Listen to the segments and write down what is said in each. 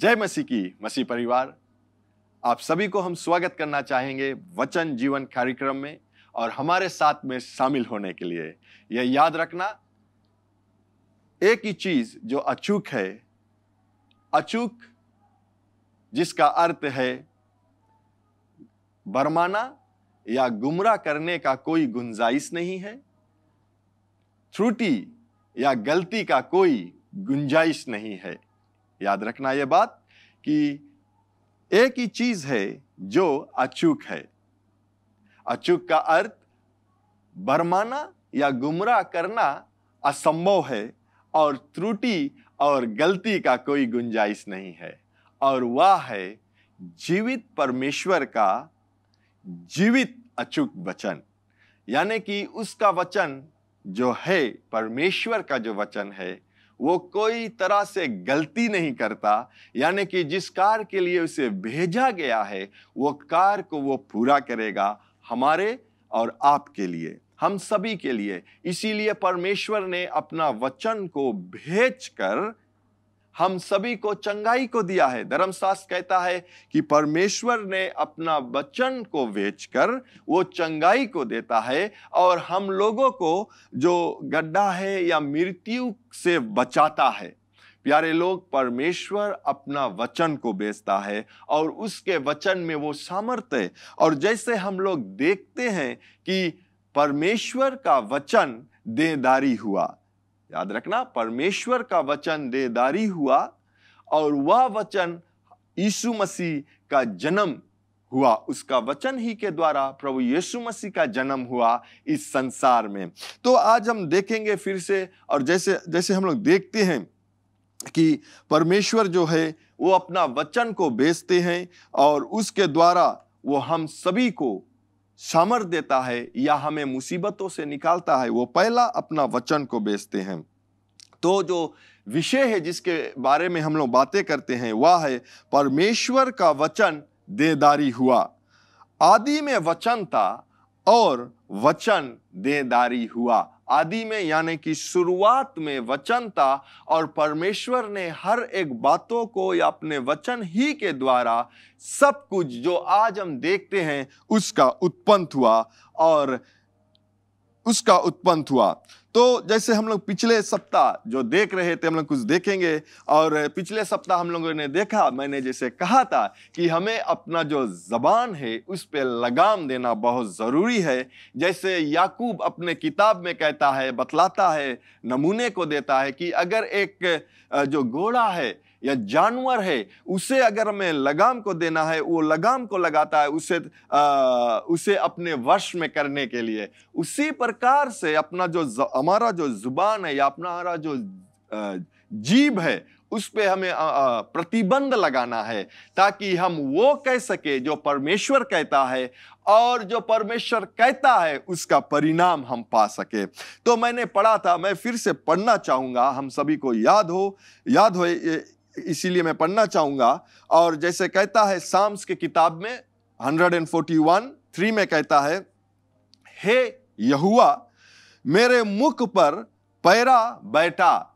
जय मसीह की मसीह परिवार आप सभी को हम स्वागत करना चाहेंगे वचन जीवन कार्यक्रम में और हमारे साथ में शामिल होने के लिए यह याद रखना एक ही चीज जो अचूक है अचूक जिसका अर्थ है बरमाना या गुमराह करने का कोई गुंजाइश नहीं है त्रुटि या गलती का कोई गुंजाइश नहीं है याद रखना ये बात कि एक ही चीज है जो अचूक है अचूक का अर्थ भरमाना या गुमराह करना असंभव है और त्रुटि और गलती का कोई गुंजाइश नहीं है और वह है जीवित परमेश्वर का जीवित अचूक वचन यानी कि उसका वचन जो है परमेश्वर का जो वचन है वो कोई तरह से गलती नहीं करता यानी कि जिस कार के लिए उसे भेजा गया है वो कार को वो पूरा करेगा हमारे और आपके लिए हम सभी के लिए इसीलिए परमेश्वर ने अपना वचन को भेज कर हम सभी को चंगाई को दिया है धर्मशास्त्र कहता है कि परमेश्वर ने अपना वचन को बेचकर वो चंगाई को देता है और हम लोगों को जो गड्ढा है या मृत्यु से बचाता है प्यारे लोग परमेश्वर अपना वचन को बेचता है और उसके वचन में वो सामर्थ्य और जैसे हम लोग देखते हैं कि परमेश्वर का वचन देदारी हुआ याद रखना परमेश्वर का वचन देदारी हुआ और वह वचन यीशु मसीह का जन्म हुआ उसका वचन ही के द्वारा प्रभु यीशु मसीह का जन्म हुआ इस संसार में तो आज हम देखेंगे फिर से और जैसे जैसे हम लोग देखते हैं कि परमेश्वर जो है वो अपना वचन को बेचते हैं और उसके द्वारा वो हम सभी को सामर्थ देता है या हमें मुसीबतों से निकालता है वो पहला अपना वचन को बेचते हैं तो जो विषय है जिसके बारे में हम लोग बातें करते हैं वह है परमेश्वर का वचन देदारी हुआ आदि में वचन था और वचन देदारी हुआ आदि में यानी कि शुरुआत में वचन था और परमेश्वर ने हर एक बातों को या अपने वचन ही के द्वारा सब कुछ जो आज हम देखते हैं उसका उत्पन्न हुआ और उसका उत्पन्न हुआ तो जैसे हम लोग पिछले सप्ताह जो देख रहे थे हम लोग कुछ देखेंगे और पिछले सप्ताह हम लोगों ने देखा मैंने जैसे कहा था कि हमें अपना जो जबान है उस पर लगाम देना बहुत ज़रूरी है जैसे याकूब अपने किताब में कहता है बतलाता है नमूने को देता है कि अगर एक जो घोड़ा है या जानवर है उसे अगर हमें लगाम को देना है वो लगाम को लगाता है उसे आ, उसे अपने वश में करने के लिए उसी प्रकार से अपना जो हमारा जो जुबान है या अपना हमारा जो जीभ है उस पर हमें प्रतिबंध लगाना है ताकि हम वो कह सके जो परमेश्वर कहता है और जो परमेश्वर कहता है उसका परिणाम हम पा सके तो मैंने पढ़ा था मैं फिर से पढ़ना चाहूँगा हम सभी को याद हो याद हो इसीलिए मैं पढ़ना चाहूंगा और जैसे कहता है साम्स के किताब में 141 थ्री में कहता है हे यहुआ मेरे मुख पर पैरा बैठा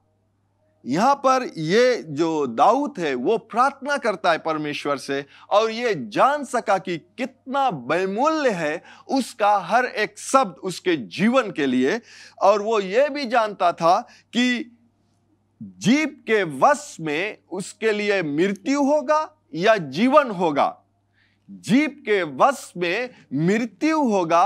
यहां पर ये जो दाऊद है वो प्रार्थना करता है परमेश्वर से और ये जान सका कि कितना बेमूल्य है उसका हर एक शब्द उसके जीवन के लिए और वो ये भी जानता था कि जीव के वश में उसके लिए मृत्यु होगा या जीवन होगा जीव के वश में मृत्यु होगा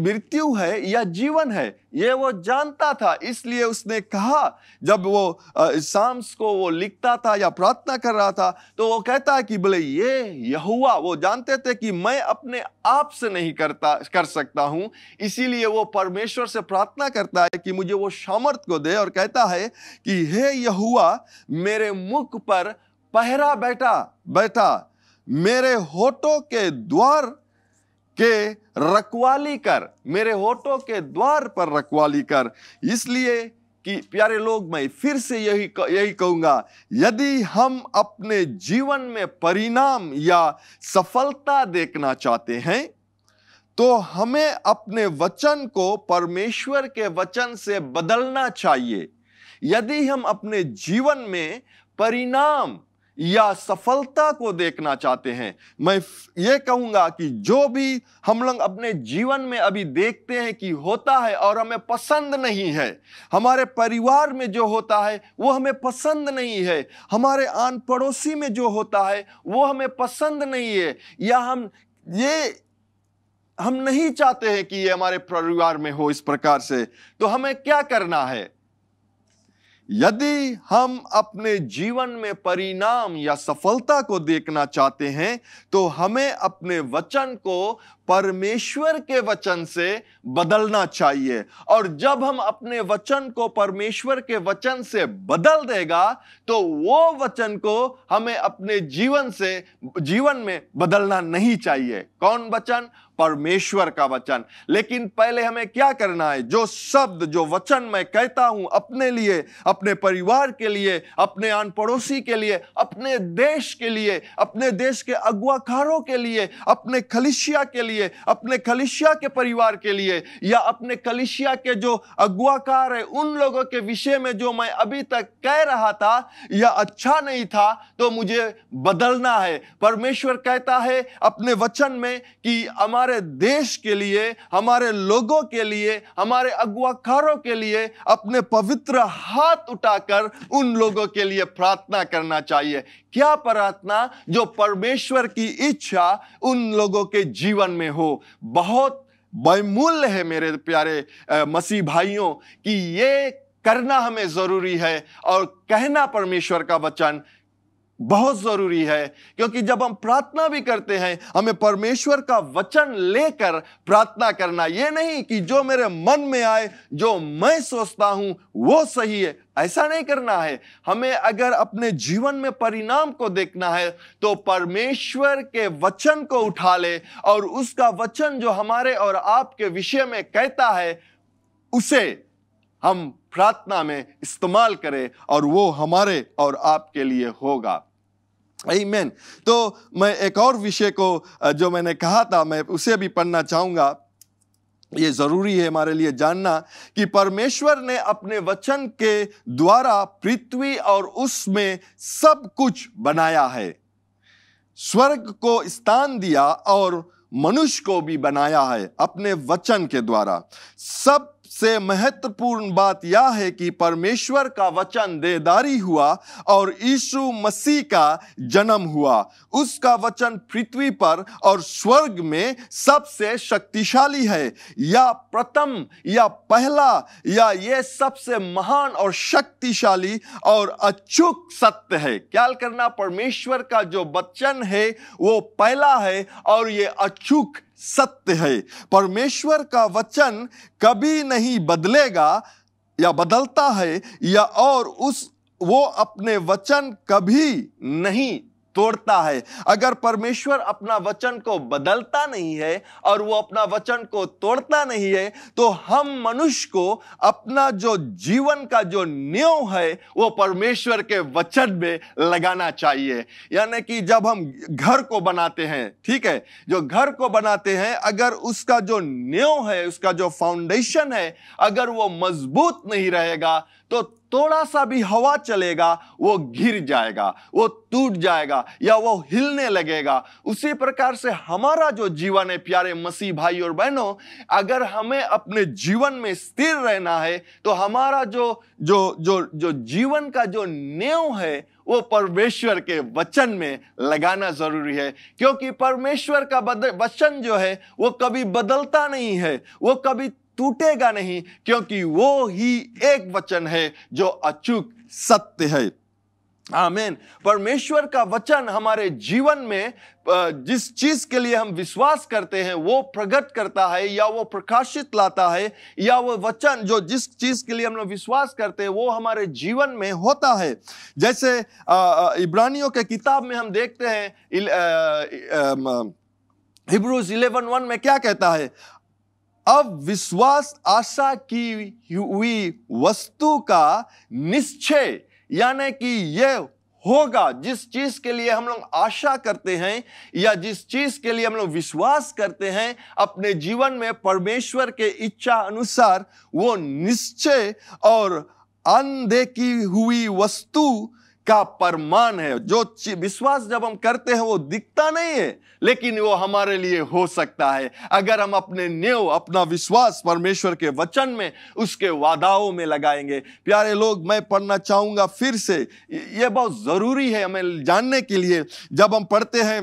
मृत्यु है या जीवन है ये वो जानता था इसलिए उसने कहा जब वो शाम्स को वो लिखता था या प्रार्थना कर रहा था तो वो कहता है कि बोले ये यहुआ वो जानते थे कि मैं अपने आप से नहीं करता कर सकता हूँ इसीलिए वो परमेश्वर से प्रार्थना करता है कि मुझे वो सामर्थ को दे और कहता है कि हे यहुआ मेरे मुख पर पहरा बैठा बैठा मेरे होठों के द्वार के रखवाली कर मेरे होठों के द्वार पर रखवाली कर इसलिए कि प्यारे लोग मैं फिर से यही यही कहूंगा यदि हम अपने जीवन में परिणाम या सफलता देखना चाहते हैं तो हमें अपने वचन को परमेश्वर के वचन से बदलना चाहिए यदि हम अपने जीवन में परिणाम या सफलता को देखना चाहते हैं मैं ये कहूँगा कि जो भी हम लोग अपने जीवन में अभी देखते हैं कि होता है और हमें पसंद नहीं है हमारे परिवार में जो होता है वो हमें पसंद नहीं है हमारे आन पड़ोसी में जो होता है वो हमें पसंद नहीं है या हम ये हम नहीं चाहते हैं कि ये हमारे परिवार में हो इस प्रकार से तो हमें क्या करना है यदि हम अपने जीवन में परिणाम या सफलता को देखना चाहते हैं तो हमें अपने वचन को परमेश्वर के वचन से बदलना चाहिए और जब हम अपने वचन को परमेश्वर के वचन से बदल देगा तो वो वचन को हमें अपने जीवन से जीवन में बदलना नहीं चाहिए कौन वचन परमेश्वर का वचन लेकिन पहले हमें क्या करना है जो शब्द जो वचन मैं कहता हूं अपने लिए अपने परिवार के लिए अपने आन पड़ोसी के लिए अपने देश के लिए अपने देश के अगुआकारों के लिए अपने खलिशिया के लिए अपने खलिशिया के परिवार के लिए या अपने खलिशिया के जो अगुआकार है उन लोगों के विषय में जो मैं अभी तक कह रहा था यह अच्छा नहीं था तो मुझे बदलना है परमेश्वर कहता है अपने वचन में कि हमारे हमारे देश के लिए हमारे लोगों के लिए हमारे अगुआकारों के लिए अपने पवित्र हाथ उठाकर उन लोगों के लिए प्रार्थना करना चाहिए क्या प्रार्थना जो परमेश्वर की इच्छा उन लोगों के जीवन में हो बहुत बहुमूल्य है मेरे प्यारे मसीह भाइयों कि ये करना हमें जरूरी है और कहना परमेश्वर का वचन बहुत जरूरी है क्योंकि जब हम प्रार्थना भी करते हैं हमें परमेश्वर का वचन लेकर प्रार्थना करना यह नहीं कि जो मेरे मन में आए जो मैं सोचता हूं वो सही है ऐसा नहीं करना है हमें अगर अपने जीवन में परिणाम को देखना है तो परमेश्वर के वचन को उठा ले और उसका वचन जो हमारे और आपके विषय में कहता है उसे हम प्रार्थना में इस्तेमाल करें और वो हमारे और आपके लिए होगा आमीन तो मैं एक और विषय को जो मैंने कहा था मैं उसे भी पढ़ना चाहूंगा ये ज़रूरी है हमारे लिए जानना कि परमेश्वर ने अपने वचन के द्वारा पृथ्वी और उसमें सब कुछ बनाया है स्वर्ग को स्थान दिया और मनुष्य को भी बनाया है अपने वचन के द्वारा सब सबसे महत्वपूर्ण बात यह है कि परमेश्वर का वचन देदारी हुआ और यीशु मसीह का जन्म हुआ उसका वचन पृथ्वी पर और स्वर्ग में सबसे शक्तिशाली है या प्रथम या पहला या ये सबसे महान और शक्तिशाली और अचूक सत्य है क्या करना परमेश्वर का जो वचन है वो पहला है और ये अचूक सत्य है परमेश्वर का वचन कभी नहीं बदलेगा या बदलता है या और उस वो अपने वचन कभी नहीं तोड़ता है अगर परमेश्वर अपना वचन को बदलता नहीं है और वो अपना वचन को तोड़ता नहीं है तो हम मनुष्य को अपना जो जीवन का जो नियम है वो परमेश्वर के वचन में लगाना चाहिए यानी कि जब हम घर को बनाते हैं ठीक है जो घर को बनाते हैं अगर उसका जो नियम है उसका जो फाउंडेशन है अगर वो मजबूत नहीं रहेगा तो थोड़ा सा भी हवा चलेगा वो गिर जाएगा वो टूट जाएगा या वो हिलने लगेगा उसी प्रकार से हमारा जो जीवन है प्यारे मसीह भाई और बहनों अगर हमें अपने जीवन में स्थिर रहना है तो हमारा जो जो जो जो जीवन का जो नेव है वो परमेश्वर के वचन में लगाना जरूरी है क्योंकि परमेश्वर का वचन जो है वो कभी बदलता नहीं है वो कभी टूटेगा नहीं क्योंकि वो ही एक वचन है जो अचूक सत्य है आमेन परमेश्वर का वचन हमारे जीवन में जिस चीज के लिए हम विश्वास करते हैं वो प्रकट करता है या वो प्रकाशित लाता है या वो वचन जो जिस चीज के लिए हम लोग विश्वास करते हैं वो हमारे जीवन में होता है जैसे इब्रानियों के किताब में हम देखते हैं हिब्रूज इलेवन वन में क्या कहता है अब विश्वास आशा की हुई वस्तु का निश्चय यानी कि यह होगा जिस चीज के लिए हम लोग आशा करते हैं या जिस चीज के लिए हम लोग विश्वास करते हैं अपने जीवन में परमेश्वर के इच्छा अनुसार वो निश्चय और अनदेखी हुई वस्तु का परमान है जो विश्वास जब हम करते हैं वो दिखता नहीं है लेकिन वो हमारे लिए हो सकता है अगर हम अपने न्यव अपना विश्वास परमेश्वर के वचन में उसके वादाओं में लगाएंगे प्यारे लोग मैं पढ़ना चाहूंगा फिर से ये बहुत ज़रूरी है हमें जानने के लिए जब हम पढ़ते हैं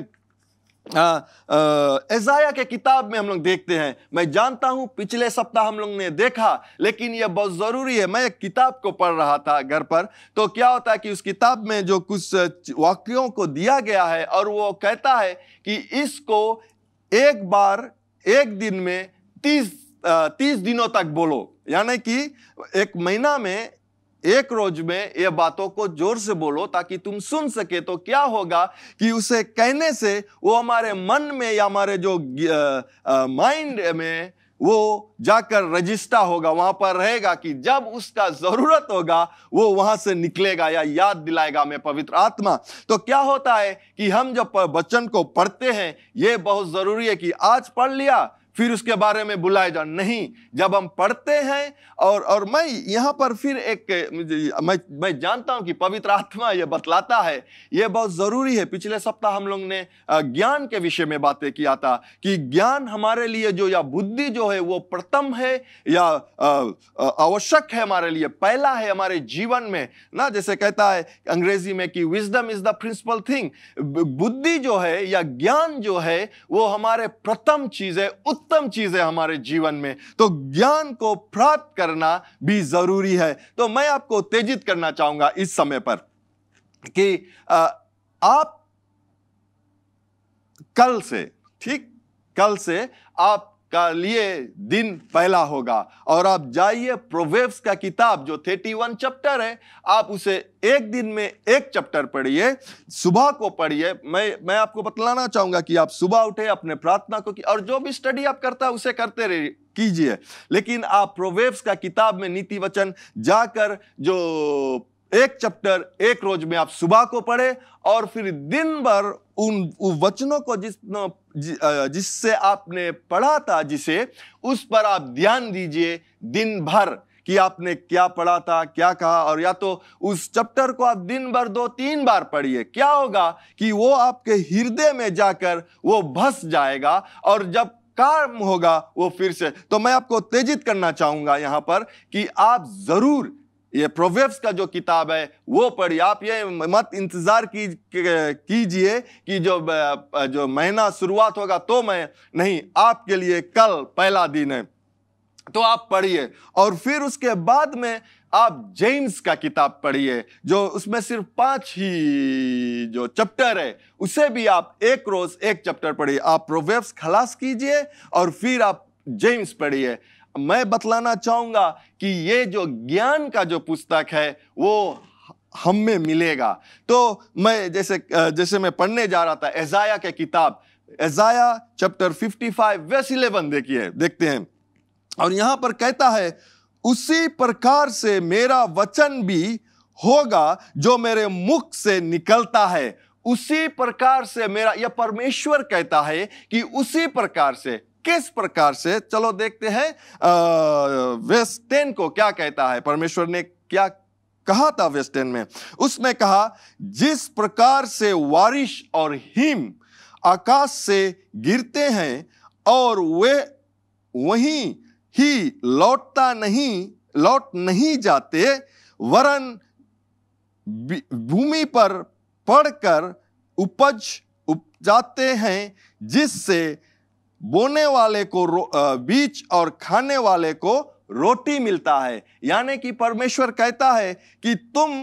एजाया के किताब में हम लोग देखते हैं मैं जानता हूं पिछले सप्ताह हम लोग ने देखा लेकिन यह बहुत ज़रूरी है मैं एक किताब को पढ़ रहा था घर पर तो क्या होता है कि उस किताब में जो कुछ वाक्यों को दिया गया है और वो कहता है कि इसको एक बार एक दिन में तीस तीस दिनों तक बोलो यानी कि एक महीना में एक रोज में ये बातों को जोर से बोलो ताकि तुम सुन सके तो क्या होगा कि उसे कहने से वो हमारे मन में या हमारे जो माइंड में वो जाकर रजिस्टा होगा वहां पर रहेगा कि जब उसका जरूरत होगा वो वहां से निकलेगा या याद दिलाएगा हमें पवित्र आत्मा तो क्या होता है कि हम जब वचन को पढ़ते हैं ये बहुत जरूरी है कि आज पढ़ लिया फिर उसके बारे में बुलाया जाए नहीं जब हम पढ़ते हैं और और मैं यहाँ पर फिर एक मैं मैं जानता हूँ कि पवित्र आत्मा ये बतलाता है ये बहुत ज़रूरी है पिछले सप्ताह हम लोग ने ज्ञान के विषय में बातें किया था कि ज्ञान हमारे लिए जो या बुद्धि जो है वो प्रथम है या आवश्यक है हमारे लिए पहला है हमारे जीवन में ना जैसे कहता है अंग्रेजी में कि wisdom is the principal thing बुद्धि जो है या ज्ञान जो है वो हमारे प्रथम चीज़ है उत्तम चीज है हमारे जीवन में तो ज्ञान को प्राप्त करना भी जरूरी है तो मैं आपको उत्तेजित करना चाहूंगा इस समय पर कि आप कल से ठीक कल से आप का लिए दिन पहला होगा और आप जाइए प्रोवेब्स का किताब जो 31 चैप्टर है आप उसे एक दिन में एक चैप्टर पढ़िए सुबह को पढ़िए मैं मैं आपको बतलाना चाहूंगा कि आप सुबह उठे अपने प्रार्थना को की और जो भी स्टडी आप करता है उसे करते रहिए कीजिए लेकिन आप प्रोवेब्स का किताब में नीति वचन जाकर जो एक चैप्टर एक रोज में आप सुबह को पढ़े और फिर दिन भर उन वचनों को जिस जिससे आपने पढ़ा था जिसे उस पर आप ध्यान दीजिए दिन भर कि आपने क्या पढ़ा था क्या कहा और या तो उस चैप्टर को आप दिन भर दो तीन बार पढ़िए क्या होगा कि वो आपके हृदय में जाकर वो भस जाएगा और जब काम होगा वो फिर से तो मैं आपको तेजित करना चाहूंगा यहां पर कि आप जरूर ये प्रोवेब्स का जो किताब है वो पढ़िए आप ये मत इंतज़ार कीजिए कि जो जो महीना शुरुआत होगा तो मैं नहीं आपके लिए कल पहला दिन है तो आप पढ़िए और फिर उसके बाद में आप जेम्स का किताब पढ़िए जो उसमें सिर्फ पांच ही जो चैप्टर है उसे भी आप एक रोज एक चैप्टर पढ़िए आप प्रोवेब्स खलास कीजिए और फिर आप जेम्स पढ़िए मैं बतलाना चाहूंगा कि ये जो ज्ञान का जो पुस्तक है वो हम में मिलेगा तो मैं जैसे जैसे मैं पढ़ने जा रहा था एजाया के किताब Isaiah chapter 55 five verse eleven देखिए देखते हैं और यहां पर कहता है उसी प्रकार से मेरा वचन भी होगा जो मेरे मुख से निकलता है उसी प्रकार से मेरा यह परमेश्वर कहता है कि उसी प्रकार से किस प्रकार से चलो देखते हैं वेस्टेन को क्या कहता है परमेश्वर ने क्या कहा था वेस्टेन में उसने कहा जिस प्रकार से वारिश और हिम आकाश से गिरते हैं और वे वहीं ही लौटता नहीं लौट नहीं जाते वरन भूमि पर पड़कर उपज उपजाते हैं जिससे बोने वाले को बीज और खाने वाले को रोटी मिलता है यानी कि परमेश्वर कहता है कि तुम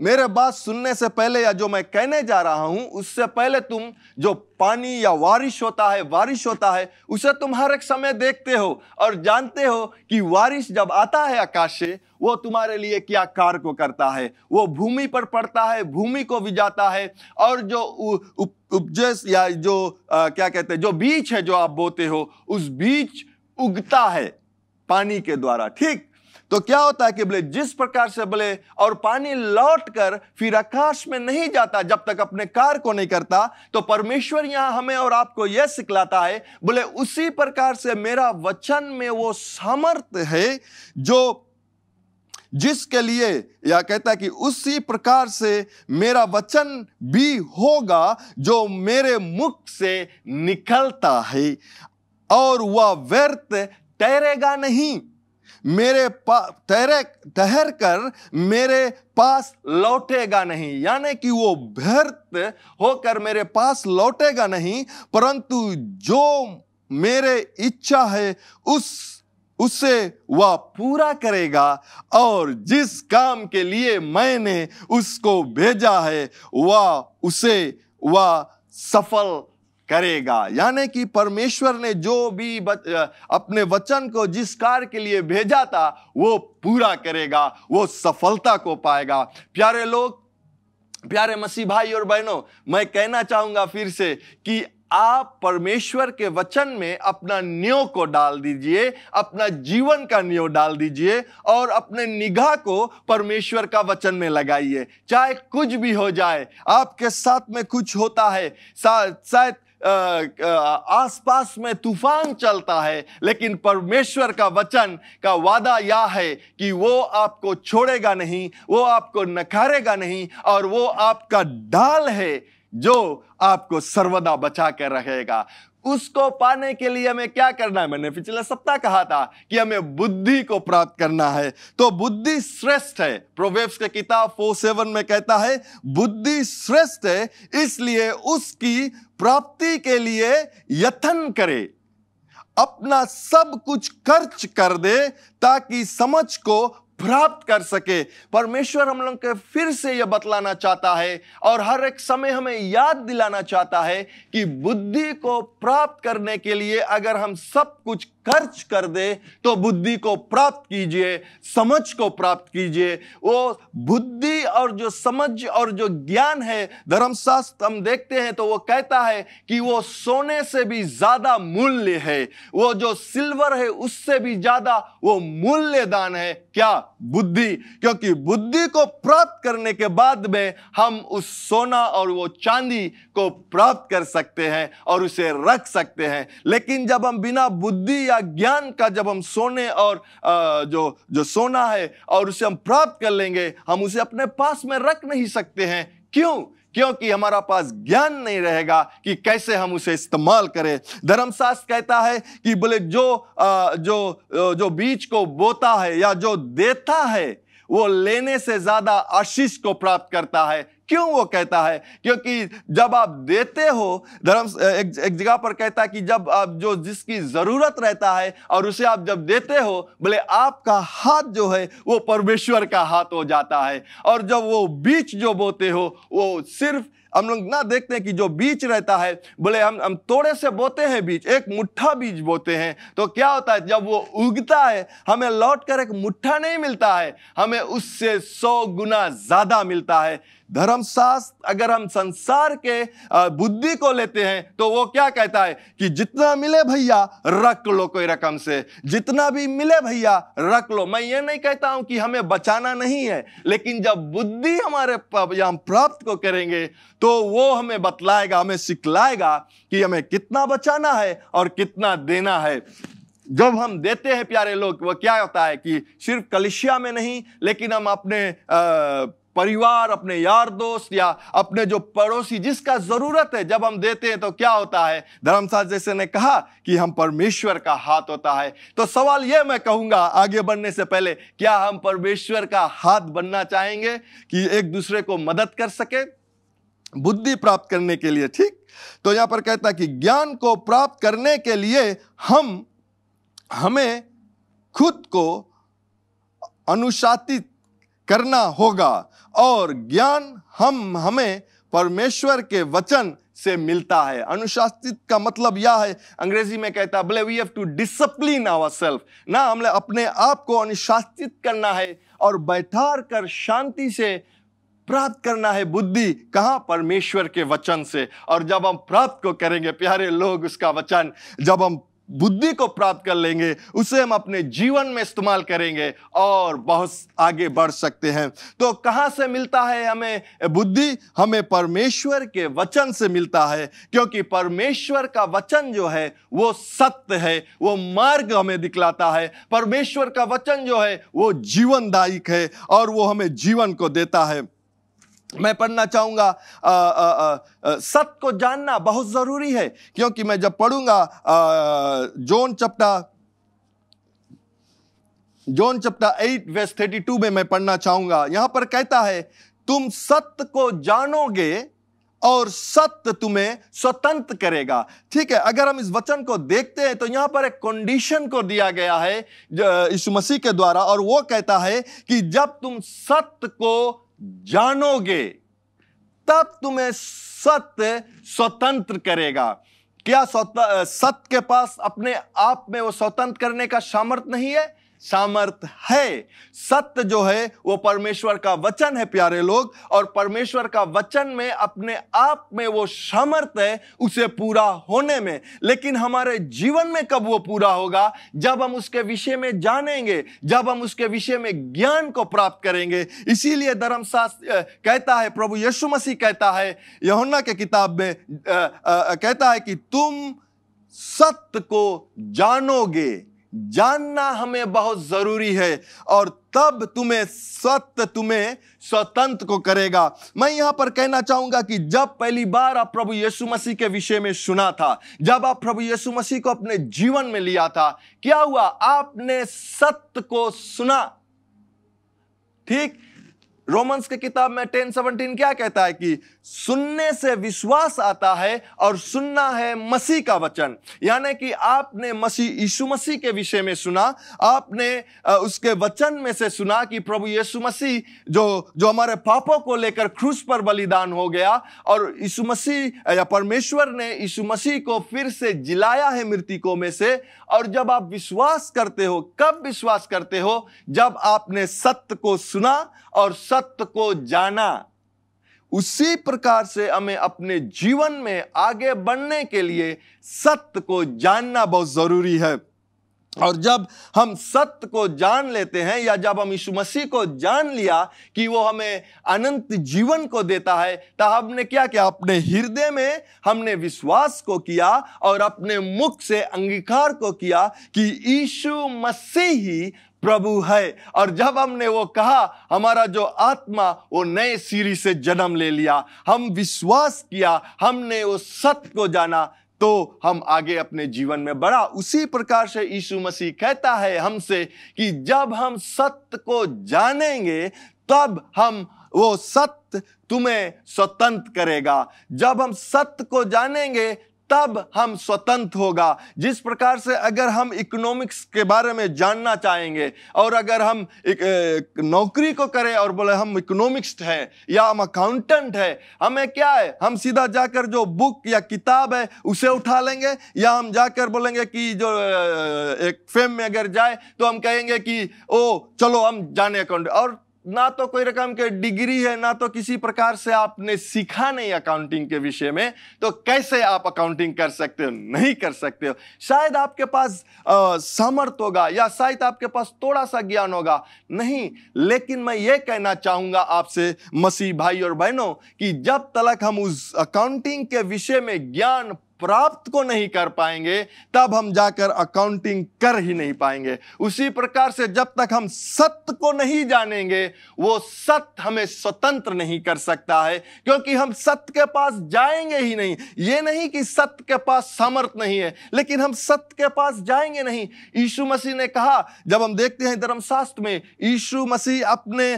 मेरे बात सुनने से पहले या जो मैं कहने जा रहा हूं उससे पहले तुम जो पानी या बारिश होता है बारिश होता है उसे तुम हर एक समय देखते हो और जानते हो कि बारिश जब आता है आकाश से वो तुम्हारे लिए क्या कार्य को करता है वो भूमि पर पड़ता है भूमि को भी जाता है और जो उपजस या जो आ, क्या कहते हैं जो बीज है जो आप बोते हो उस बीज उगता है पानी के द्वारा ठीक तो क्या होता है कि बोले जिस प्रकार से बोले और पानी लौट कर फिर आकाश में नहीं जाता जब तक अपने कार्य को नहीं करता तो परमेश्वर यहां हमें और आपको यह सिखलाता है बोले उसी प्रकार से मेरा वचन में वो सामर्थ है जो जिसके लिए या कहता है कि उसी प्रकार से मेरा वचन भी होगा जो मेरे मुख से निकलता है और वह व्यर्थ तैरेगा नहीं मेरे तैरे तैर कर मेरे पास लौटेगा नहीं यानी कि वो भर्त होकर मेरे पास लौटेगा नहीं परंतु जो मेरे इच्छा है उस उसे वह पूरा करेगा और जिस काम के लिए मैंने उसको भेजा है वह उसे वह सफल करेगा यानी कि परमेश्वर ने जो भी बच, अपने वचन को जिस कार्य के लिए भेजा था वो पूरा करेगा वो सफलता को पाएगा प्यारे लोग प्यारे मसीह भाई और बहनों मैं कहना चाहूंगा फिर से कि आप परमेश्वर के वचन में अपना न्यो को डाल दीजिए अपना जीवन का न्यो डाल दीजिए और अपने निगाह को परमेश्वर का वचन में लगाइए चाहे कुछ भी हो जाए आपके साथ में कुछ होता है शायद आसपास में तूफान चलता है लेकिन परमेश्वर का वचन का वादा यह है कि वो आपको छोड़ेगा नहीं वो आपको नकारेगा नहीं और वो आपका ढाल है जो आपको सर्वदा बचा कर रहेगा उसको पाने के लिए हमें क्या करना है मैंने पिछले सप्ताह कहा था कि हमें बुद्धि को प्राप्त करना है तो बुद्धि श्रेष्ठ है प्रोवेब्स की किताब फोर सेवन में कहता है बुद्धि श्रेष्ठ है इसलिए उसकी प्राप्ति के लिए यथन करे अपना सब कुछ खर्च कर दे ताकि समझ को प्राप्त कर सके परमेश्वर हम लोग के फिर से यह बतलाना चाहता है और हर एक समय हमें याद दिलाना चाहता है कि बुद्धि को प्राप्त करने के लिए अगर हम सब कुछ खर्च कर दे तो बुद्धि को प्राप्त कीजिए समझ को प्राप्त कीजिए वो बुद्धि और जो समझ और जो ज्ञान है धर्मशास्त्र हम देखते हैं तो वो कहता है कि वो सोने से भी ज्यादा मूल्य है वो जो सिल्वर है उससे भी ज्यादा वो मूल्य दान है क्या बुद्धि क्योंकि बुद्धि को प्राप्त करने के बाद में हम उस सोना और वो चांदी को प्राप्त कर सकते हैं और उसे रख सकते हैं लेकिन जब हम बिना बुद्धि या ज्ञान का जब हम सोने और जो जो सोना है और उसे हम प्राप्त कर लेंगे हम उसे अपने पास में रख नहीं सकते हैं क्यों क्योंकि हमारा पास ज्ञान नहीं रहेगा कि कैसे हम उसे इस्तेमाल करें धर्मशास्त्र कहता है कि बोले जो जो जो बीज को बोता है या जो देता है वो लेने से ज्यादा आशीष को प्राप्त करता है क्यों वो कहता है क्योंकि जब आप देते हो धर्म एक, एक जगह पर कहता है कि जब आप जो जिसकी जरूरत रहता है और उसे आप जब देते हो बोले आपका हाथ जो है वो परमेश्वर का हाथ हो जाता है और जब वो बीच जो बोते हो वो सिर्फ हम लोग ना देखते हैं कि जो बीज रहता है बोले हम हम थोड़े से बोते हैं बीज एक मुट्ठा बीज बोते हैं तो क्या होता है जब वो उगता है हमें लौट कर एक मुट्ठा नहीं मिलता है हमें उससे सौ गुना ज़्यादा मिलता है धर्मशास्त्र अगर हम संसार के बुद्धि को लेते हैं तो वो क्या कहता है कि जितना मिले भैया रख लो कोई रकम से जितना भी मिले भैया रख लो मैं ये नहीं कहता हूं कि हमें बचाना नहीं है लेकिन जब बुद्धि हमारे हम प्राप्त को करेंगे तो वो हमें बतलाएगा हमें सिखलाएगा कि हमें कितना बचाना है और कितना देना है जब हम देते हैं प्यारे लोग वो क्या होता है कि सिर्फ कलिशिया में नहीं लेकिन हम अपने आ, परिवार अपने यार दोस्त या अपने जो पड़ोसी जिसका जरूरत है जब हम देते हैं तो क्या होता है धर्मशास्त्र जैसे ने कहा कि हम परमेश्वर का हाथ होता है तो सवाल यह मैं कहूंगा आगे बढ़ने से पहले क्या हम परमेश्वर का हाथ बनना चाहेंगे कि एक दूसरे को मदद कर सके बुद्धि प्राप्त करने के लिए ठीक तो यहां पर कहता कि ज्ञान को प्राप्त करने के लिए हम हमें खुद को अनुशासित करना होगा और ज्ञान हम हमें परमेश्वर के वचन से मिलता है अनुशासित का मतलब यह है अंग्रेजी में कहता है बोले we have to discipline our self ना हमने अपने आप को अनुशासित करना है और बैठार कर शांति से प्राप्त करना है बुद्धि कहाँ परमेश्वर के वचन से और जब हम प्राप्त को करेंगे प्यारे लोग उसका वचन जब हम बुद्धि को प्राप्त कर लेंगे उसे हम अपने जीवन में इस्तेमाल करेंगे और बहुत आगे बढ़ सकते हैं तो कहाँ से मिलता है हमें बुद्धि हमें परमेश्वर के वचन से मिलता है क्योंकि परमेश्वर का वचन जो है वो सत्य है वो मार्ग हमें दिखलाता है परमेश्वर का वचन जो है वो जीवनदायक है और वो हमें जीवन को देता है मैं पढ़ना चाहूँगा सत्य को जानना बहुत ज़रूरी है क्योंकि मैं जब पढ़ूंगा John chapter John chapter eight verse thirty two में मैं पढ़ना चाहूंगा यहां पर कहता है तुम सत्य को जानोगे और सत्य तुम्हें स्वतंत्र करेगा ठीक है अगर हम इस वचन को देखते हैं तो यहां पर एक कंडीशन को दिया गया है यीशु मसीह के द्वारा और वो कहता है कि जब तुम सत्य को जानोगे तब तुम्हें सत्य स्वतंत्र करेगा क्या सत्य के पास अपने आप में वो स्वतंत्र करने का सामर्थ्य नहीं है सामर्थ है सत्य जो है वो परमेश्वर का वचन है प्यारे लोग और परमेश्वर का वचन में अपने आप में वो सामर्थ है उसे पूरा होने में लेकिन हमारे जीवन में कब वो पूरा होगा जब हम उसके विषय में जानेंगे जब हम उसके विषय में ज्ञान को प्राप्त करेंगे इसीलिए धर्मशास्त्र कहता है प्रभु यीशु मसीह कहता है यहुन्ना के किताब में आ, आ, कहता है कि तुम सत्य को जानोगे जानना हमें बहुत जरूरी है और तब तुम्हें सत्य तुम्हें स्वतंत्र को करेगा मैं यहां पर कहना चाहूंगा कि जब पहली बार आप प्रभु यीशु मसीह के विषय में सुना था जब आप प्रभु यीशु मसीह को अपने जीवन में लिया था क्या हुआ आपने सत्य को सुना ठीक रोमन्स की किताब में टेन सेवनटीन क्या कहता है कि सुनने से विश्वास आता है और सुनना है मसीह का वचन यानी कि आपने मसीह यीशु मसीह के विषय में सुना आपने उसके वचन में से सुना कि प्रभु यीशु मसीह जो जो हमारे पापों को लेकर क्रूस पर बलिदान हो गया और यीशु मसीह या परमेश्वर ने यीशु मसीह को फिर से जिलाया है मृतिकों में से और जब आप विश्वास करते हो कब विश्वास करते हो जब आपने सत्य को सुना और सत्य को जाना उसी प्रकार से हमें अपने जीवन में आगे बढ़ने के लिए सत्य को जानना बहुत जरूरी है और जब हम सत्य को जान लेते हैं या जब हम यीशु मसीह को जान लिया कि वो हमें अनंत जीवन को देता है तो हमने क्या किया अपने हृदय में हमने विश्वास को किया और अपने मुख से अंगीकार को किया कि यीशु मसीह ही प्रभु है और जब हमने वो कहा हमारा जो आत्मा वो नए सीरी से जन्म ले लिया हम विश्वास किया हमने वो सत्य को जाना तो हम आगे अपने जीवन में बढ़ा उसी प्रकार से यीशु मसीह कहता है हमसे कि जब हम सत्य को जानेंगे तब हम वो सत्य तुम्हें स्वतंत्र करेगा जब हम सत्य को जानेंगे तब हम स्वतंत्र होगा जिस प्रकार से अगर हम इकोनॉमिक्स के बारे में जानना चाहेंगे और अगर हम एक, एक नौकरी को करें और बोले हम इकोनॉमिक्स हैं या हम अकाउंटेंट हैं हमें क्या है हम सीधा जाकर जो बुक या किताब है उसे उठा लेंगे या हम जाकर बोलेंगे कि जो एक फेम में अगर जाए तो हम कहेंगे कि ओ चलो हम जाने अकाउंट और ना तो कोई रकम के डिग्री है ना तो किसी प्रकार से आपने सीखा नहीं अकाउंटिंग के विषय में तो कैसे आप अकाउंटिंग कर सकते हो नहीं कर सकते हो शायद आपके पास समर्थ होगा या शायद आपके पास थोड़ा सा ज्ञान होगा नहीं लेकिन मैं ये कहना चाहूँगा आपसे मसीह भाई और बहनों कि जब तक हम उस अकाउंटिंग के विषय में ज्ञान प्राप्त को नहीं कर पाएंगे तब हम जाकर अकाउंटिंग कर ही नहीं पाएंगे उसी प्रकार से जब तक हम सत्य को नहीं जानेंगे वो सत्य हमें स्वतंत्र नहीं कर सकता है क्योंकि हम सत्य के पास जाएंगे ही नहीं ये नहीं कि सत्य के पास सामर्थ नहीं है लेकिन हम सत्य के पास जाएंगे नहीं यीशु मसीह ने कहा जब हम देखते हैं धर्मशास्त्र में यीशु मसीह अपने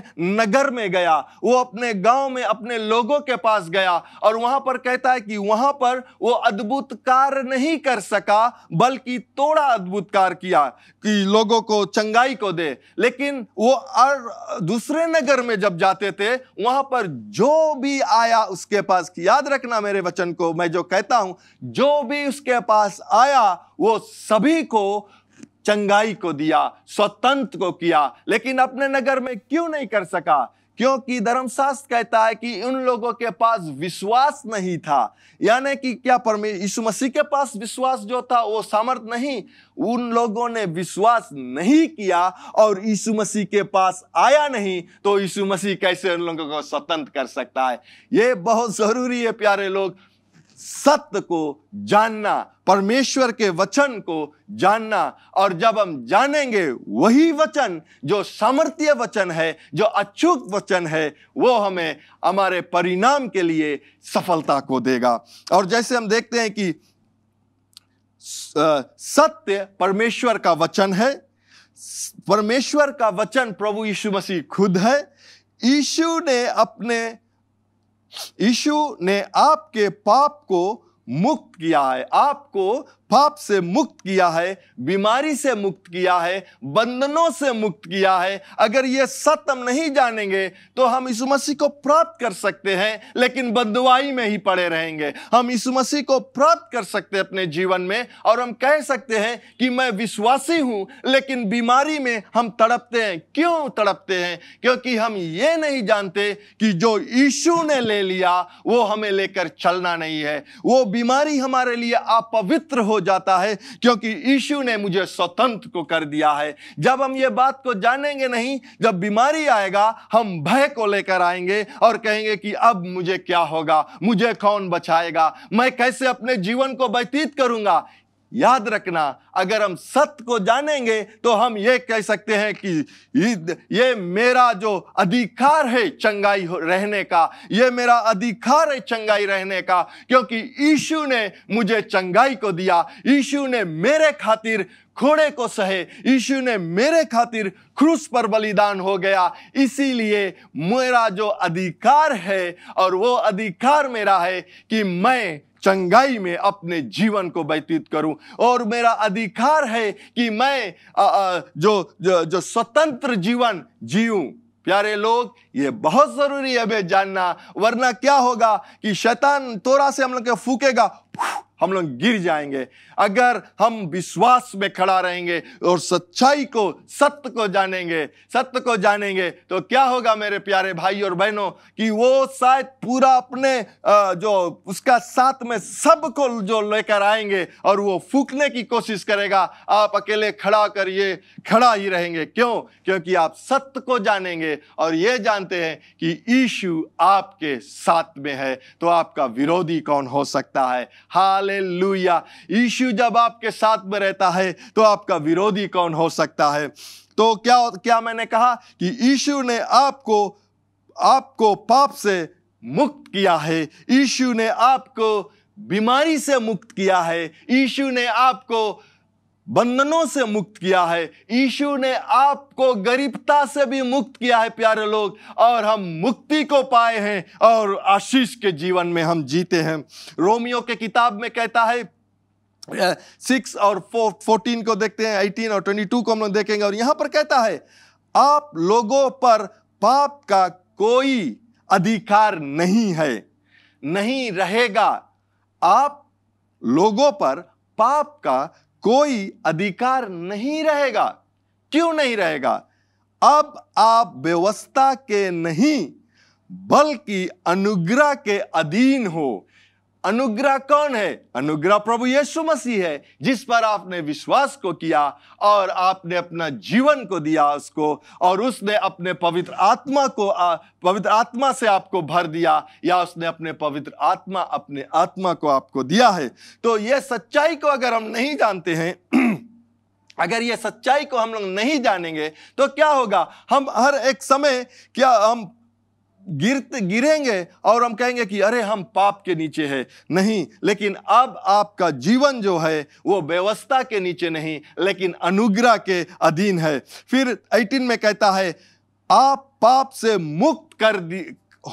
नगर में गया वो अपने गांव में अपने लोगों के पास गया और वहां पर कहता है कि वहां पर वो अद्भुत अद्भुत कार्य नहीं कर सका बल्कि थोड़ा अद्भुत कार्य किया कि लोगों को चंगाई को दे लेकिन वो और दूसरे नगर में जब जाते थे वहां पर जो भी आया उसके पास याद रखना मेरे वचन को मैं जो कहता हूं जो भी उसके पास आया वो सभी को चंगाई को दिया स्वतंत्र को किया लेकिन अपने नगर में क्यों नहीं कर सका क्योंकि धर्मशास्त्र कहता है कि उन लोगों के पास विश्वास नहीं था यानी कि क्या यीशु मसीह के पास विश्वास जो था वो सामर्थ नहीं उन लोगों ने विश्वास नहीं किया और यीशु मसीह के पास आया नहीं तो यीशु मसीह कैसे उन लोगों को स्वतंत्र कर सकता है ये बहुत ज़रूरी है प्यारे लोग सत्य को जानना परमेश्वर के वचन को जानना और जब हम जानेंगे वही वचन जो सामर्थ्य वचन है जो अचूक वचन है वो हमें हमारे परिणाम के लिए सफलता को देगा और जैसे हम देखते हैं कि सत्य परमेश्वर का वचन है परमेश्वर का वचन प्रभु यीशु मसीह खुद है यीशु ने अपने यीशु ने आपके पाप को मुक्त किया है आपको पाप से मुक्त किया है बीमारी से मुक्त किया है बंधनों से मुक्त किया है अगर ये सत्य हम नहीं जानेंगे तो हम यीशु मसीह को प्राप्त कर सकते हैं लेकिन बदवाई में ही पड़े रहेंगे हम यीशु मसीह को प्राप्त कर सकते हैं अपने जीवन में और हम कह सकते हैं कि मैं विश्वासी हूं लेकिन बीमारी में हम तड़पते हैं क्यों तड़पते हैं क्योंकि हम ये नहीं जानते कि जो यीशु ने ले लिया वो हमें लेकर चलना नहीं है वो बीमारी हमारे लिए अपवित्र हो हो जाता है क्योंकि यीशु ने मुझे स्वतंत्र को कर दिया है जब हम ये बात को जानेंगे नहीं जब बीमारी आएगा हम भय को लेकर आएंगे और कहेंगे कि अब मुझे क्या होगा मुझे कौन बचाएगा मैं कैसे अपने जीवन को व्यतीत करूंगा याद रखना अगर हम सत्य को जानेंगे तो हम ये कह सकते हैं कि ये मेरा जो अधिकार है चंगाई रहने का ये मेरा अधिकार है चंगाई रहने का क्योंकि ईशु ने मुझे चंगाई को दिया ईशु ने मेरे खातिर खोड़े को सहे ईशु ने मेरे खातिर क्रूस पर बलिदान हो गया इसीलिए मेरा जो अधिकार है और वो अधिकार मेरा है कि मैं चंगाई में अपने जीवन को व्यतीत करूं और मेरा अधिकार है कि मैं आ, आ, जो, जो जो स्वतंत्र जीवन जीऊं प्यारे लोग ये बहुत जरूरी है हमें जानना वरना क्या होगा कि शैतान तोरा से हम लोग फूकेगा हम लोग गिर जाएंगे अगर हम विश्वास में खड़ा रहेंगे और सच्चाई को सत्य को जानेंगे सत्य को जानेंगे तो क्या होगा मेरे प्यारे भाई और बहनों कि वो शायद पूरा अपने जो उसका साथ में सबको जो लेकर आएंगे और वो फूकने की कोशिश करेगा आप अकेले खड़ा करिए खड़ा ही रहेंगे क्यों क्योंकि आप सत्य को जानेंगे और ये जानते हैं कि ईशु आपके साथ में है तो आपका विरोधी कौन हो सकता है हाल हालेलुया यीशु जब आपके साथ में रहता है तो आपका विरोधी कौन हो सकता है तो क्या क्या मैंने कहा कि यीशु ने आपको आपको पाप से मुक्त किया है यीशु ने आपको बीमारी से मुक्त किया है यीशु ने आपको बंधनों से मुक्त किया है यीशु ने आपको गरीबता से भी मुक्त किया है प्यारे लोग और हम मुक्ति को पाए हैं और आशीष के जीवन में हम जीते हैं रोमियो के किताब में कहता है सिक्स और फोर फोर्टीन को देखते हैं एटीन और ट्वेंटी टू को हम लोग देखेंगे और यहां पर कहता है आप लोगों पर पाप का कोई अधिकार नहीं है नहीं रहेगा आप लोगों पर पाप का कोई अधिकार नहीं रहेगा क्यों नहीं रहेगा अब आप व्यवस्था के नहीं बल्कि अनुग्रह के अधीन हो अनुग्रह कौन है अनुग्रह प्रभु यीशु मसीह है जिस पर आपने विश्वास को किया और आपने अपना जीवन को दिया उसको और उसने अपने पवित्र आत्मा को पवित्र आत्मा से आपको भर दिया या उसने अपने पवित्र आत्मा अपने आत्मा को आपको दिया है तो यह सच्चाई को अगर हम नहीं जानते हैं अगर ये सच्चाई को हम लोग नहीं जानेंगे तो क्या होगा हम हर एक समय क्या हम गिरते गिरेंगे और हम कहेंगे कि अरे हम पाप के नीचे है नहीं लेकिन अब आपका जीवन जो है वो व्यवस्था के नीचे नहीं लेकिन अनुग्रह के अधीन है फिर 18 में कहता है आप पाप से मुक्त कर दी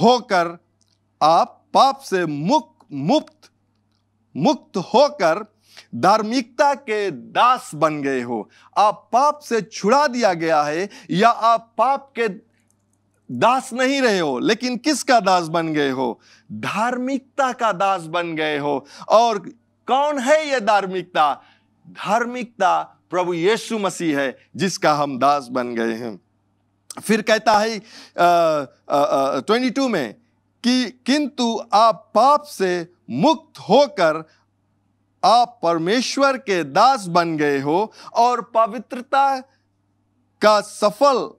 होकर आप पाप से मुक्त मुक्त मुक्त होकर धार्मिकता के दास बन गए हो आप पाप से छुड़ा दिया गया है या आप पाप के दास नहीं रहे हो लेकिन किसका दास बन गए हो धार्मिकता का दास बन गए हो और कौन है यह धार्मिकता धार्मिकता प्रभु यीशु मसीह है जिसका हम दास बन गए हैं फिर कहता है ट्वेंटी टू में कि किंतु आप पाप से मुक्त होकर आप परमेश्वर के दास बन गए हो और पवित्रता का सफल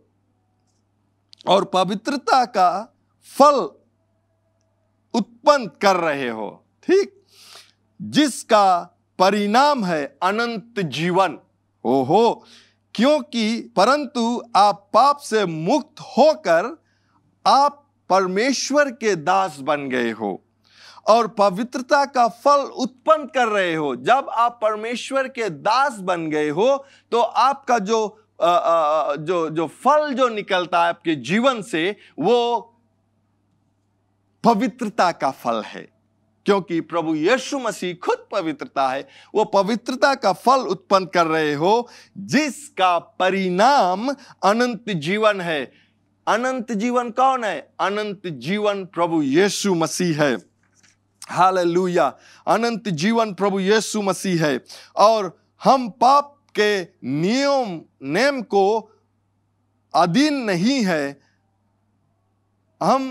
और पवित्रता का फल उत्पन्न कर रहे हो ठीक जिसका परिणाम है अनंत जीवन ओहो क्योंकि परंतु आप पाप से मुक्त होकर आप परमेश्वर के दास बन गए हो और पवित्रता का फल उत्पन्न कर रहे हो जब आप परमेश्वर के दास बन गए हो तो आपका जो जो जो फल जो निकलता है आपके जीवन से वो पवित्रता का फल है क्योंकि प्रभु यीशु मसीह खुद पवित्रता है वो पवित्रता का फल उत्पन्न कर रहे हो जिसका परिणाम अनंत जीवन है अनंत जीवन कौन है अनंत जीवन प्रभु यीशु मसीह है हालेलुया अनंत जीवन प्रभु यीशु मसीह है और हम पाप के नियम नेम को अधीन नहीं है हम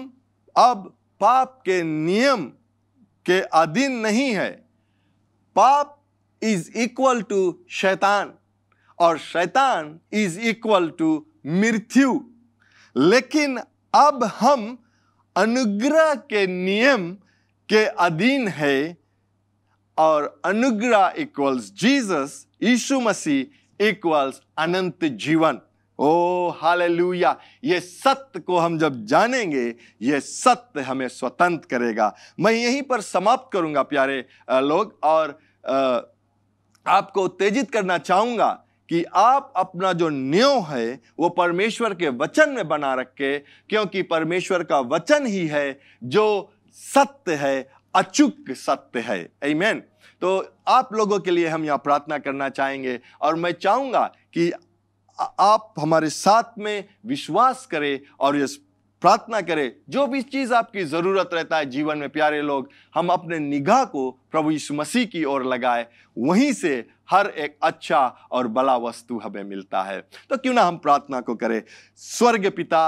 अब पाप के नियम के अधीन नहीं है पाप इज इक्वल टू शैतान और शैतान इज इक्वल टू मृत्यु लेकिन अब हम अनुग्रह के नियम के अधीन है और अनुग्रह इक्वल्स जीसस यीशु मसीह इक्वल्स अनंत जीवन ओ हालेलुया ये सत्य को हम जब जानेंगे ये सत्य हमें स्वतंत्र करेगा मैं यहीं पर समाप्त करूंगा प्यारे लोग और आपको उत्तेजित करना चाहूंगा कि आप अपना जो न्यो है वो परमेश्वर के वचन में बना रखे क्योंकि परमेश्वर का वचन ही है जो सत्य है अचूक सत्य है आमेन तो आप लोगों के लिए हम यहाँ प्रार्थना करना चाहेंगे और मैं चाहूँगा कि आप हमारे साथ में विश्वास करें और ये प्रार्थना करें जो भी चीज़ आपकी ज़रूरत रहता है जीवन में प्यारे लोग हम अपने निगाह को प्रभु यीशु मसीह की ओर लगाए वहीं से हर एक अच्छा और बला वस्तु हमें मिलता है तो क्यों ना हम प्रार्थना को करें स्वर्ग पिता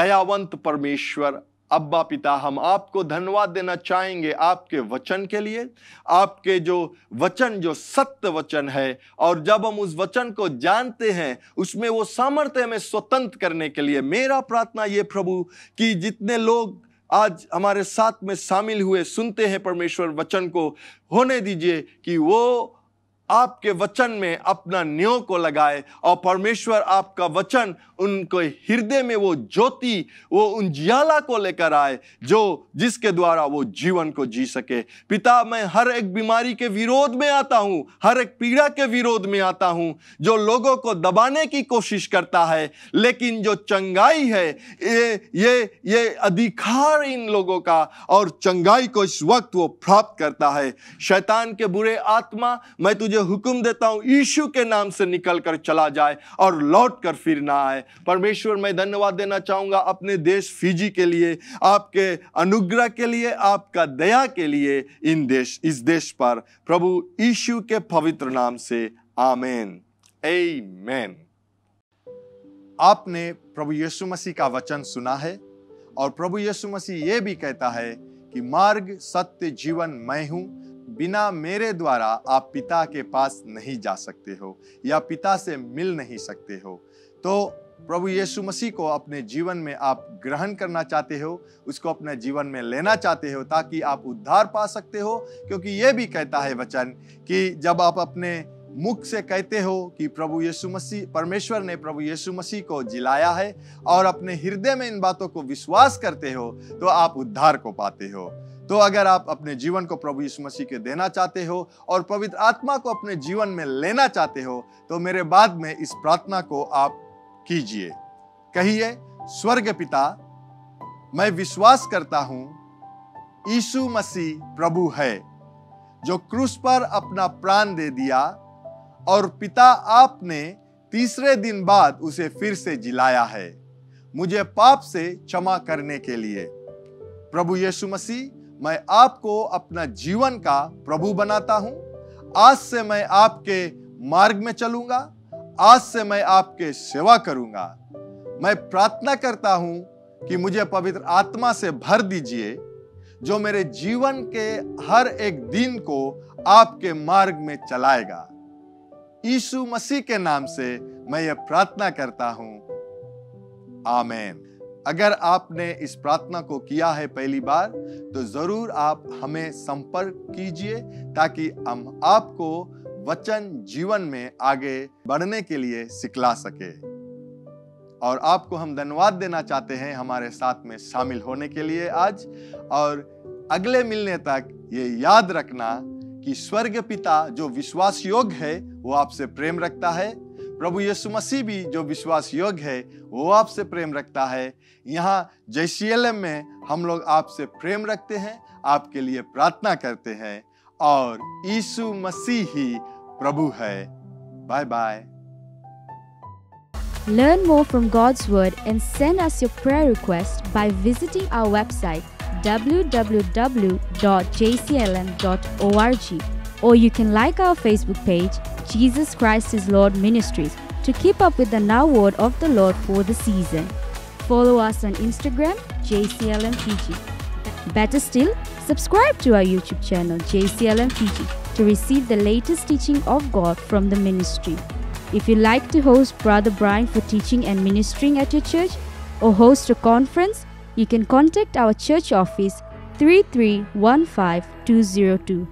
दयावंत परमेश्वर अब्बा पिता हम आपको धन्यवाद देना चाहेंगे आपके वचन के लिए आपके जो वचन जो सत्य वचन है और जब हम उस वचन को जानते हैं उसमें वो सामर्थ्य हमें स्वतंत्र करने के लिए मेरा प्रार्थना ये प्रभु कि जितने लोग आज हमारे साथ में शामिल हुए सुनते हैं परमेश्वर वचन को होने दीजिए कि वो आपके वचन में अपना न्यो को लगाए और परमेश्वर आपका वचन उनको हृदय में वो ज्योति वो उन जियाला को लेकर आए जो जिसके द्वारा वो जीवन को जी सके पिता मैं हर एक बीमारी के विरोध में आता हूँ हर एक पीड़ा के विरोध में आता हूँ जो लोगों को दबाने की कोशिश करता है लेकिन जो चंगाई है ये ये ये अधिकार इन लोगों का और चंगाई को इस वक्त वो प्राप्त करता है शैतान के बुरे आत्मा मैं तुझे तुझे हुक्म देता हूं यीशु के नाम से निकल कर चला जाए और लौट कर फिर ना आए परमेश्वर मैं धन्यवाद देना चाहूंगा अपने देश फिजी के लिए आपके अनुग्रह के लिए आपका दया के लिए इन देश इस देश पर प्रभु यीशु के पवित्र नाम से आमेन आमेन आपने प्रभु यीशु मसीह का वचन सुना है और प्रभु यीशु मसीह ये भी कहता है कि मार्ग सत्य जीवन मैं हूं बिना मेरे द्वारा आप पिता के पास नहीं जा सकते हो या पिता से मिल नहीं सकते हो तो प्रभु यीशु मसीह को अपने जीवन में आप ग्रहण करना चाहते हो उसको अपने जीवन में लेना चाहते हो ताकि आप उद्धार पा सकते हो क्योंकि ये भी कहता है वचन कि जब आप अपने मुख से कहते हो कि प्रभु यीशु मसीह परमेश्वर ने प्रभु यीशु मसीह को जिलाया है और अपने हृदय में इन बातों को विश्वास करते हो तो आप उद्धार को पाते हो तो अगर आप अपने जीवन को प्रभु यीशु मसीह के देना चाहते हो और पवित्र आत्मा को अपने जीवन में लेना चाहते हो तो मेरे बाद में इस प्रार्थना को आप कीजिए कहिए स्वर्ग पिता मैं विश्वास करता हूं यीशु मसीह प्रभु है जो क्रूस पर अपना प्राण दे दिया और पिता आपने तीसरे दिन बाद उसे फिर से जिलाया है मुझे पाप से क्षमा करने के लिए प्रभु यीशु मसीह मैं आपको अपना जीवन का प्रभु बनाता हूं आज से मैं आपके मार्ग में चलूंगा आज से मैं आपके सेवा करूंगा मैं प्रार्थना करता हूं कि मुझे पवित्र आत्मा से भर दीजिए जो मेरे जीवन के हर एक दिन को आपके मार्ग में चलाएगा यीशु मसीह के नाम से मैं यह प्रार्थना करता हूं आमेन अगर आपने इस प्रार्थना को किया है पहली बार तो जरूर आप हमें संपर्क कीजिए ताकि हम आपको वचन जीवन में आगे बढ़ने के लिए सिखला सके और आपको हम धन्यवाद देना चाहते हैं हमारे साथ में शामिल होने के लिए आज और अगले मिलने तक ये याद रखना कि स्वर्ग पिता जो विश्वास योग्य है वो आपसे प्रेम रखता है प्रभु यीशु मसीह भी जो विश्वास योग्य है वो आपसे प्रेम रखता है यहाँ जैसीएलएम में हम लोग आपसे प्रेम रखते हैं आपके लिए प्रार्थना करते हैं और यीशु मसीह ही प्रभु है bye bye Learn more from God's Word and send us your prayer request by visiting our website www.jclm.org or you can like our Facebook page Jesus Christ is Lord Ministries to keep up with the now word of the Lord for the season. Follow us on Instagram, JCLM Fiji. Better still, subscribe to our YouTube channel, JCLM Fiji, to receive the latest teaching of God from the ministry. If you would like to host Brother Brian for teaching and ministering at your church or host a conference, you can contact our church office three three one five two zero two.